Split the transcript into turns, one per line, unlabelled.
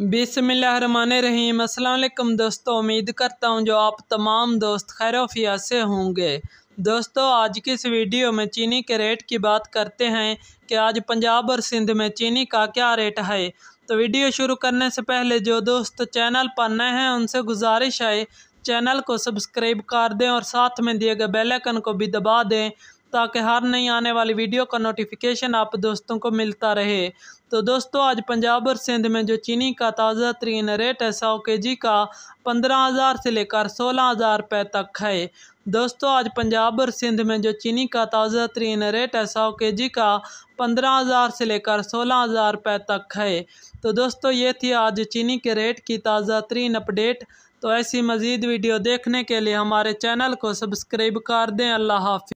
रहीम अल्लाम दोस्तों उम्मीद करता हूँ जो आप तमाम दोस्त खैर से होंगे दोस्तों आज की इस वीडियो में चीनी के रेट की बात करते हैं कि आज पंजाब और सिंध में चीनी का क्या रेट है तो वीडियो शुरू करने से पहले जो दोस्त चैनल पर नए हैं उनसे गुजारिश है चैनल को सब्सक्राइब कर दें और साथ में दिए गए बेल आइकन को भी दबा दें ताकि हर नई आने वाली वीडियो का नोटिफिकेशन आप दोस्तों को मिलता रहे तो दोस्तों आज पंजाब और सिंध में जो चीनी का ताज़ा तरीन रेट है सौ के जी का पंद्रह हज़ार से लेकर सोलह हज़ार रुपये तक है दोस्तों आज पंजाब और सिंध में जो चीनी का ताज़ा तरीन रेट है सौ के जी का पंद्रह हज़ार से लेकर सोलह हज़ार रुपये तक है तो दोस्तों ये थी आज चीनी के रेट की ताज़ा तरीन अपडेट तो ऐसी मज़ीद वीडियो देखने के लिए हमारे चैनल को सब्सक्राइब कर दें अल्लाह हाफि